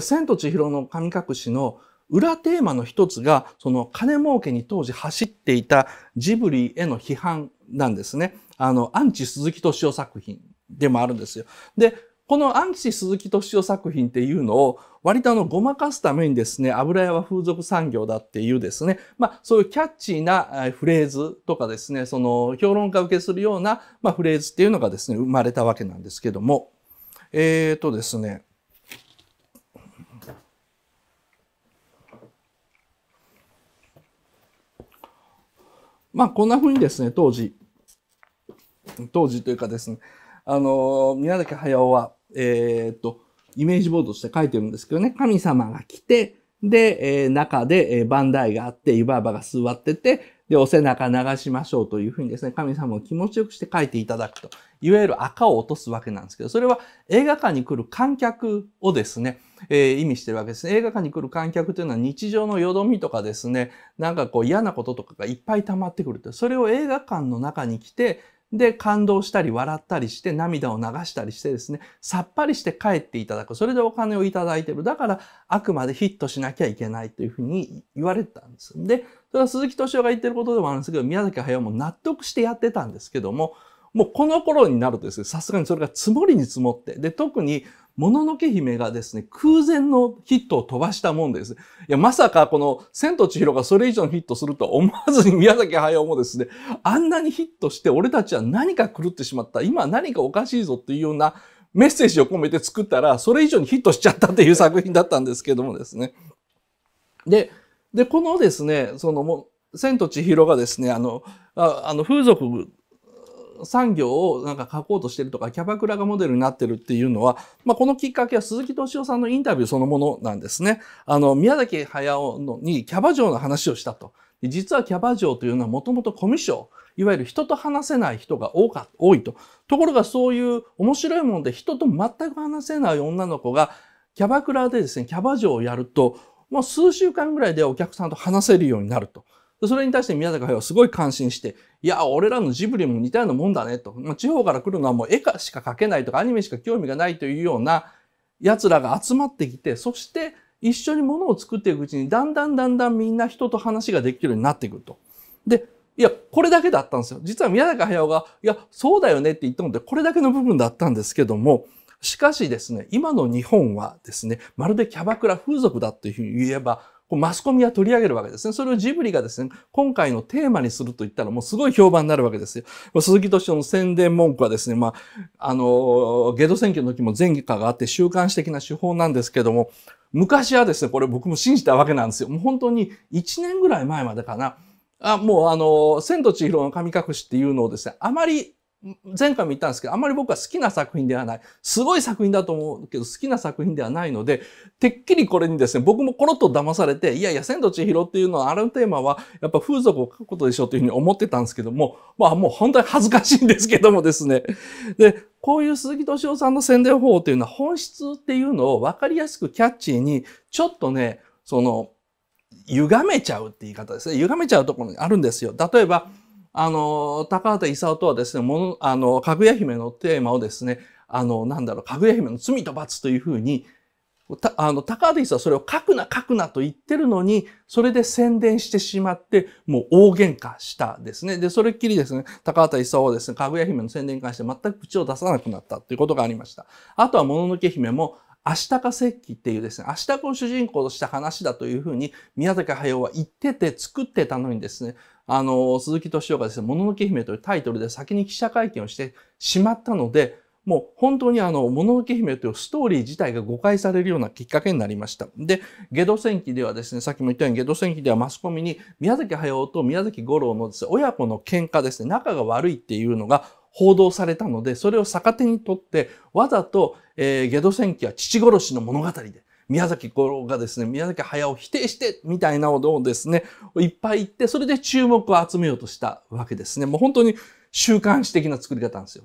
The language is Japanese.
千と千尋の神隠しの裏テーマの一つが、その金儲けに当時走っていたジブリへの批判なんですね。あの、アンチ鈴木敏夫作品でもあるんですよ。で、このアンチ鈴木敏夫作品っていうのを、割とあの、ごまかすためにですね、油屋は風俗産業だっていうですね、まあ、そういうキャッチーなフレーズとかですね、その、評論家受けするような、まあ、フレーズっていうのがですね、生まれたわけなんですけども、えっ、ー、とですね、まあ、こんな風にですね、当時、当時というかですね、あの、宮崎駿は、えー、っと、イメージボードとして書いてるんですけどね、神様が来て、で、えー、中で、えー、バンダイがあって、湯婆婆が座ってて、で、お背中流しましょうというふうにですね、神様を気持ちよくして書いていただくと、いわゆる赤を落とすわけなんですけど、それは映画館に来る観客をですね、えー、意味してるわけですね。映画館に来る観客というのは日常のよどみとかですね、なんかこう嫌なこととかがいっぱい溜まってくると。それを映画館の中に来て、で、感動したり笑ったりして涙を流したりしてですね、さっぱりして帰っていただく。それでお金をいただいてる。だから、あくまでヒットしなきゃいけないというふうに言われてたんです。で、それは鈴木敏夫が言ってることでもあるんですけど、宮崎駿も納得してやってたんですけども、もうこの頃になるとですね、さすがにそれが積もりに積もって、で、特にもののけ姫がですね、空前のヒットを飛ばしたもんです。いや、まさかこの、千と千尋がそれ以上のヒットするとは思わずに宮崎駿もですね、あんなにヒットして俺たちは何か狂ってしまった。今何かおかしいぞっていうようなメッセージを込めて作ったら、それ以上にヒットしちゃったっていう作品だったんですけどもですね。で、で、このですね、その千と千尋がですね、あの、ああの風俗産業をなんか書こうとしてるとか、キャバクラがモデルになってるっていうのは、まあ、このきっかけは鈴木敏夫さんのインタビューそのものなんですね。あの、宮崎駿のにキャバ嬢の話をしたと。実はキャバ嬢というのはもともとコミュ障。いわゆる人と話せない人が多か、多いと。ところがそういう面白いもんで人と全く話せない女の子が、キャバクラでですね、キャバ嬢をやると、もう数週間ぐらいでお客さんと話せるようになると。それに対して宮坂駿はすごい感心して、いや、俺らのジブリも似たようなもんだねと。まあ、地方から来るのはもう絵しか描けないとかアニメしか興味がないというような奴らが集まってきて、そして一緒にものを作っていくうちにだんだんだんだんみんな人と話ができるようになってくると。で、いや、これだけだったんですよ。実は宮坂駿が、いや、そうだよねって言ったので、これだけの部分だったんですけども、しかしですね、今の日本はですね、まるでキャバクラ風俗だというふうに言えば、マスコミが取り上げるわけですね。それをジブリがですね、今回のテーマにすると言ったらもうすごい評判になるわけですよ。鈴木敏夫の宣伝文句はですね、まあ、あの、ゲド選挙の時も前科があって週刊誌的な手法なんですけども、昔はですね、これ僕も信じたわけなんですよ。もう本当に1年ぐらい前までかな。あ、もうあの、千と千尋の神隠しっていうのをですね、あまり前回も言ったんですけど、あんまり僕は好きな作品ではない。すごい作品だと思うけど、好きな作品ではないので、てっきりこれにですね、僕もコロッと騙されて、いやいや、千と千尋っていうのは、あのテーマは、やっぱ風俗を書くことでしょうというふうに思ってたんですけども、まあもう本当に恥ずかしいんですけどもですね。で、こういう鈴木敏夫さんの宣伝方法というのは、本質っていうのを分かりやすくキャッチーに、ちょっとね、その、歪めちゃうって言い方ですね。歪めちゃうところにあるんですよ。例えば、あの、高畑勲とはですね、もの、あの、かぐや姫のテーマをですね、あの、なんだろう、かぐや姫の罪と罰というふうに、たあの、高畑勲はそれを書くな書くなと言ってるのに、それで宣伝してしまって、もう大喧嘩したですね。で、それっきりですね、高畑勲はですね、かぐや姫の宣伝に関して全く口を出さなくなったということがありました。あとは、もののけ姫も、アシタカ石器っていうですね、アシタカを主人公とした話だというふうに宮崎駿は言ってて作ってたのにですね、あの、鈴木敏夫がですね、もののけ姫というタイトルで先に記者会見をしてしまったので、もう本当にあの、もののけ姫というストーリー自体が誤解されるようなきっかけになりました。で、ゲド戦記ではですね、さっきも言ったようにゲド戦記ではマスコミに宮崎駿と宮崎五郎のですね、親子の喧嘩ですね、仲が悪いっていうのが報道されたので、それを逆手にとって、わざと、えー、ゲド戦記は父殺しの物語で、宮崎五がですね、宮崎駿を否定してみたいなことをですね、いっぱい言って、それで注目を集めようとしたわけですね。もう本当に週刊誌的な作り方なんですよ。